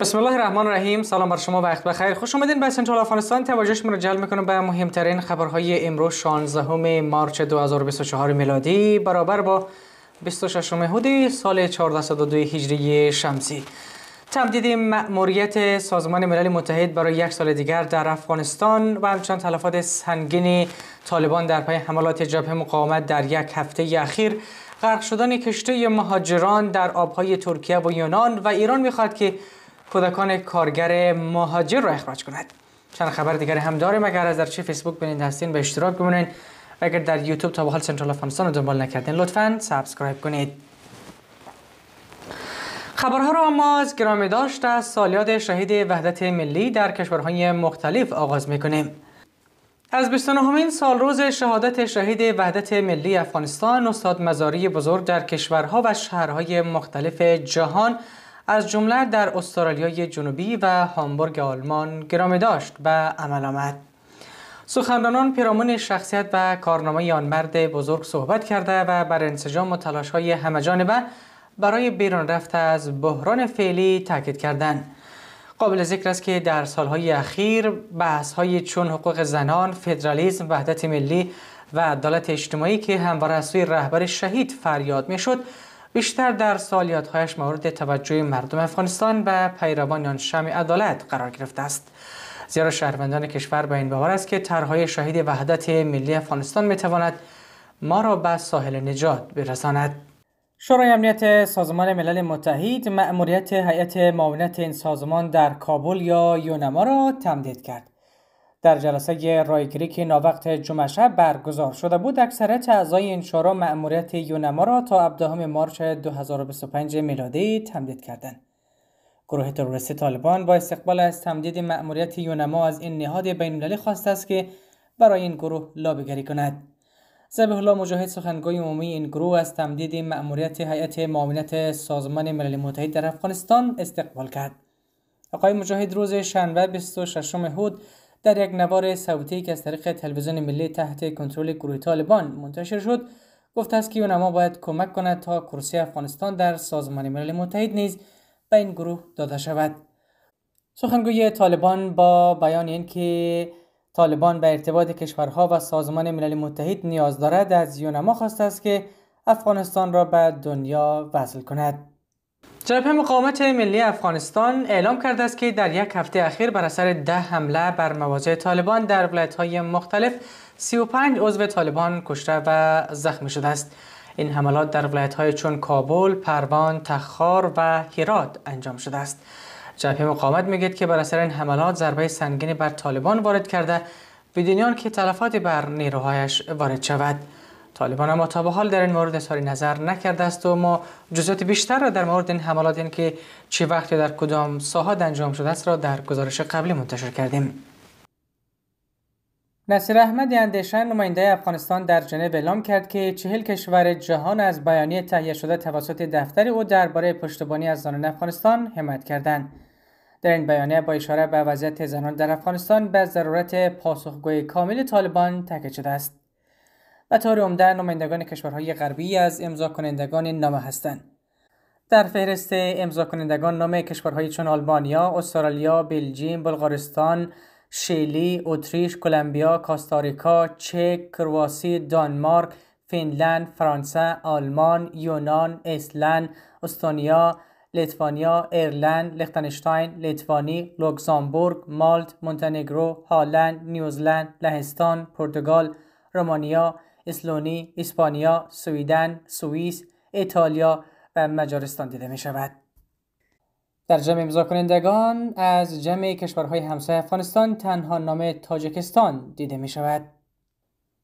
بسم الله الرحمن الرحیم سلام بر شما وقت بخیر خوش آمدین به سنترال افغانستان شما را جلب میکنم به مهمترین خبرهای امروز 16 مارچ 2024 میلادی برابر با 26 هودی سال 1402 هجری شمسی تمدید مأموریت سازمان ملل متحد برای یک سال دیگر در افغانستان و همچنان تلفات سنگین طالبان در پای حملات جبهه مقاومت در یک هفته اخیر غرق شدن کشتی مهاجران در آبهای ترکیه و یونان و ایران میخواد که کودکان کارگر مهاجر را اخراج کند چند خبر دیگر هم داریم اگر از در چه فیسبوک بینید هستین به اشتراک بمونین اگر در یوتیوب تا به حال سنترال افغانستان رو دنبال نکردین لطفا سابسکرایب کنید خبرها را ما از گرامی داشت از سالیاد شهید وحدت ملی در کشورهای مختلف آغاز میکنیم از 29 سال روز شهادت شهید وحدت ملی افغانستان استاد مزاری بزرگ در کشورها و شهرهای مختلف جهان از جمله در استرالیای جنوبی و هامبورگ آلمان گرامه داشت و عمل آمد سخنرانان پیرامون شخصیت و کارنامه آن مرد بزرگ صحبت کرده و بر انسجام و تلاش های برای بیرون رفت از بحران فعلی تاکید کردند. قابل ذکر است که در سالهای اخیر بحث های چون حقوق زنان، فدرالیسم، وحدت ملی و عدالت اجتماعی که همواره از سوی رهبر شهید فریاد میشد بیشتر در سالیاتهایش مورد توجه مردم افغانستان و پیروان شمع عدالت قرار گرفته است زیرا شهروندان کشور به این باور است که طرحهای شهید وحدت ملی افغانستان میتواند ما را به ساحل نجات برساند شورای امنیت سازمان ملل متحد مأموریت هیئت معاونت این سازمان در کابل یا یونما را تمدید کرد در جلسه رایگیری که ناوقت جمعه شب برگزار شده بود اکثریت اعضای این شورا مأموریت یونما را تا ابدهم مارچ 2025 میلادی تمدید کردند گروه تروریستی طالبان با استقبال از تمدید مأموریت یونما از این نهاد بین‌المللی خواست است که برای این گروه لابیگری کند زبیح الله مجاهد سخنگوی عمومی این گروه از تمدید مأموریت هیئت معاونت سازمان ملل متحد در افغانستان استقبال کرد آقای مجاهد روز شنبه 26 هود در یک نوار صوتی که از طریق تلویزیون ملی تحت کنترل گروه طالبان منتشر شد گفته است که یونما باید کمک کند تا کرسی افغانستان در سازمان ملل متحد نیز به این گروه داده شود سخنگوی طالبان با بیان اینکه طالبان به ارتباط کشورها و سازمان ملل متحد نیاز دارد از یونما خواست است که افغانستان را به دنیا وصل کند جبهه مقاومت ملی افغانستان اعلام کرده است که در یک هفته اخیر بر اثر ده حمله بر مواضع طالبان در ولایت‌های مختلف 35 عضو طالبان کشته و زخمی شده است. این حملات در ولایت‌های چون کابل، پروان، تخار و هرات انجام شده است. جبهه مقاومت میگوید که بر اثر این حملات ضربه سنگینی بر طالبان وارد کرده بدون که تلفات بر نیروهایش وارد شود. طالبان اما تا به حال در این مورد اظهار نظر نکرده است و ما جزئیات بیشتر را در مورد این حملات این که چه وقت در کدام ساحات انجام شده است را در گزارش قبلی منتشر کردیم نصیر احمد اندیشه نماینده افغانستان در ژنو اعلام کرد که چهل کشور جهان از بیانیه تهیه شده توسط دفتر او درباره پشتبانی از زنان افغانستان حمایت کردند در این بیانیه با اشاره به وضعیت زنان در افغانستان به ضرورت پاسخگوی کامل طالبان تاکید شده است قطار عمده نمایندگان کشورهای غربی از امضا کنندگان نامه هستند در فهرست امضا کنندگان نام کشورهای چون آلبانیا، استرالیا، بلژیم، بلغارستان، شیلی، اتریش، کلمبیا، کاستاریکا، چک، کرواسی، دانمارک، فینلند، فرانسه، آلمان، یونان، اسلند، استونیا، لیتوانیا، ایرلند، لختنشتاین، لیتوانی، لوکزامبورگ، مالت، مونتنگرو، هالند، نیوزلند، لهستان، پرتغال، رومانیا، اسلونی، اسپانیا، سویدن، سوئیس، ایتالیا و مجارستان دیده می شود. در جمع امضا کنندگان از جمع کشورهای همسایه افغانستان تنها نام تاجکستان دیده می شود.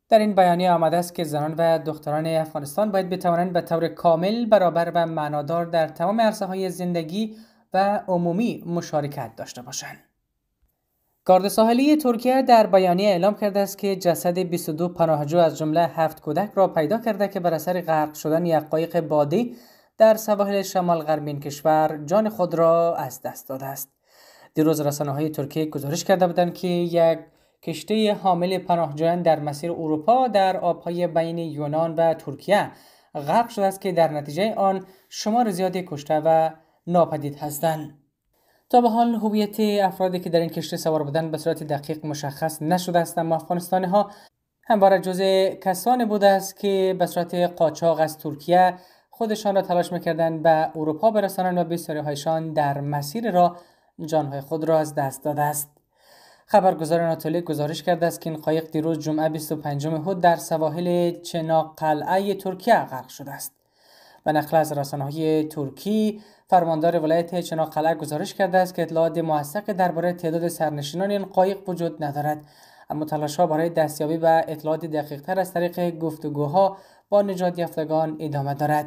در این بیانیه آمده است که زنان و دختران افغانستان باید بتوانند به طور کامل برابر و معنادار در تمام عرصه های زندگی و عمومی مشارکت داشته باشند. گارد ساحلی ترکیه در بیانیه اعلام کرده است که جسد 22 پناهجو از جمله هفت کودک را پیدا کرده که بر اثر غرق شدن یک قایق بادی در سواحل شمال این کشور جان خود را از دست داده است. دیروز رسانه های ترکیه گزارش کرده بودند که یک کشتی حامل پناهجویان در مسیر اروپا در آبهای بین یونان و ترکیه غرق شده است که در نتیجه آن شمار زیادی کشته و ناپدید هستند. تا به حال هویت افرادی که در این کشتی سوار بودند به صورت دقیق مشخص نشده است اما افغانستانی ها همواره جزء کسانی بوده است که به صورت قاچاق از ترکیه خودشان را تلاش میکردند به اروپا برسانند و بسیاری هایشان در مسیر را جانهای خود را از دست داده است خبرگزار ناتولی گزارش کرده است که این قایق دیروز جمعه 25 هود در سواحل چناق قلعه ترکیه غرق شده است و نقل از رسانه‌های ترکی فرماندار ولایت چنا گزارش کرده است که اطلاعات موثق درباره تعداد سرنشینان این قایق وجود ندارد اما تلاش ها برای دستیابی به اطلاعات دقیقتر از طریق گفتگوها با نجات یافتگان ادامه دارد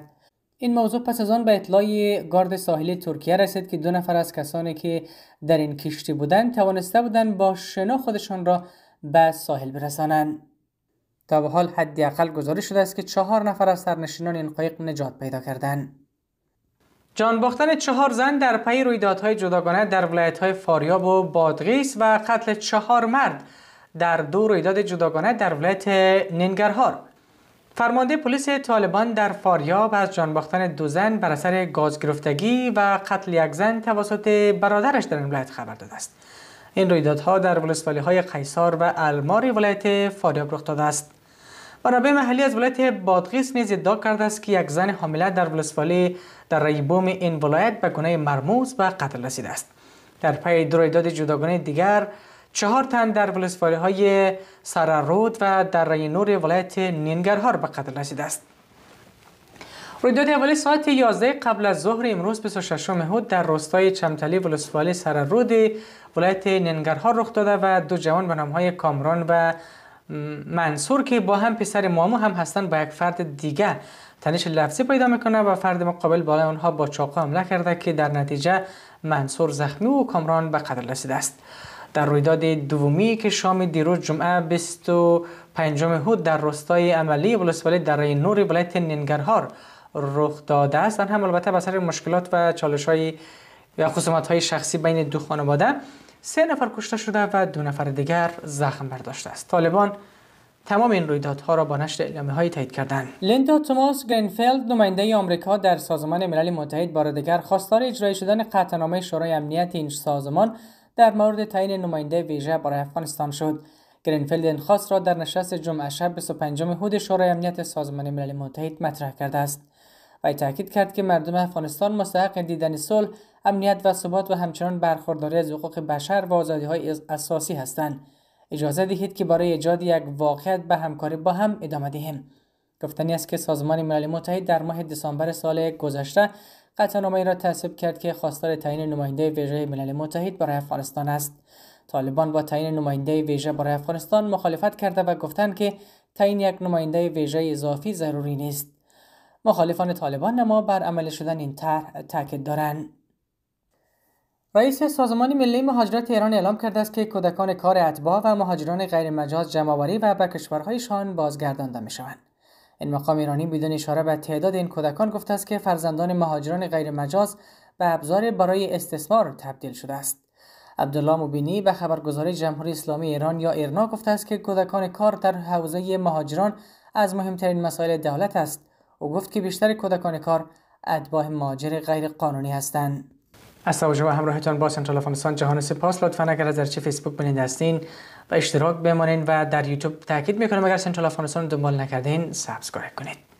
این موضوع پس از آن به اطلاع گارد ساحلی ترکیه رسید که دو نفر از کسانی که در این کشتی بودند توانسته بودند با شنا خودشان را به ساحل برسانند تا به حال حداقل گزارش شده است که چهار نفر از سرنشینان این قایق نجات پیدا کردند جان باختن چهار زن در پی رویدادهای جداگانه در ولایت‌های فاریاب و بادغیس و قتل چهار مرد در دو رویداد جداگانه در ولایت ننگرهار فرمانده پلیس طالبان در فاریاب از جان باختن دو زن بر اثر گاز گرفتگی و قتل یک زن توسط برادرش در این ولایت خبر داده است این رویدادها در های قیصار و الماری ولایت فاریاب رخ داده است منابع محلی از ولایت بادغیس نیز ادعا کرده است که یک زن حامله در ولسوالی در ریبوم این ولایت به گناه مرموز و قتل رسیده است در پی دو رویداد جداگانه دیگر چهار تن در ولسوالی های سررود و در رای نور ولایت نینگرهار به قتل رسیده است رویداد اولی ساعت 11 قبل از ظهر امروز 26 هود در روستای چمتلی ولسوالی سررود ولایت نینگرهار رخ داده و دو جوان به های کامران و منصور که با هم پسر مامو هم هستن با یک فرد دیگه تنش لفظی پیدا میکنه و فرد مقابل بالای آنها با چاقو حمله کرده که در نتیجه منصور زخمی و کامران به قدر رسیده است در رویداد دومی که شام دیروز جمعه 25 هود در روستای عملی ولسوالی در رای نور ولایت ننگرهار رخ داده است هم البته بسر مشکلات و چالش های و خصومت های شخصی بین دو خانواده سه نفر کشته شده و دو نفر دیگر زخم برداشته است طالبان تمام این رویدادها را با نشر اعلامه های تایید کردند. لیندا توماس گرینفیلد نماینده آمریکا در سازمان ملل متحد دیگر خواستار اجرای شدن قطعنامه شورای امنیت این سازمان در مورد تعیین نماینده ویژه برای افغانستان شد. گرینفیلد این خواست را در نشست جمعه شب 25 حود شورای امنیت سازمان ملل متحد مطرح کرده است. وی تاکید کرد که مردم افغانستان مستحق دیدن صلح امنیت و ثبات و همچنان برخورداری از حقوق بشر و آزادی های اساسی هستند اجازه دهید که برای ایجاد یک واقعیت به همکاری با هم ادامه دهیم گفتنی است که سازمان ملل متحد در ماه دسامبر سال گذشته قطعنامه را تصویب کرد که خواستار تعیین نماینده ویژه ملل متحد برای افغانستان است طالبان با تعیین نماینده ویژه برای افغانستان مخالفت کرده و گفتند که تعیین یک نماینده ویژه اضافی ضروری نیست مخالفان طالبان ما بر عمل شدن این طرح تاکید دارند رئیس سازمان ملی مهاجرت ایران اعلام کرده است که کودکان کار اتباع و مهاجران غیرمجاز جمعآوری و به کشورهایشان بازگردانده شوند. این مقام ایرانی بدون اشاره به تعداد این کودکان گفته است که فرزندان مهاجران غیرمجاز به ابزار برای استثمار تبدیل شده است عبدالله مبینی به خبرگزاری جمهوری اسلامی ایران یا ایرنا گفته است که کودکان کار در حوزه مهاجران از مهمترین مسائل دولت است او گفت که بیشتر کودکان کار ماجر مهاجر غیرقانونی هستند از توجه و همراهتان با سنترال افغانستان جهان سپاس لطفا اگر از چه فیسبوک بنید هستین و اشتراک بمانین و در یوتیوب تاکید میکنم اگر سنترال افغانستان دنبال نکردین سابسکرایب کنید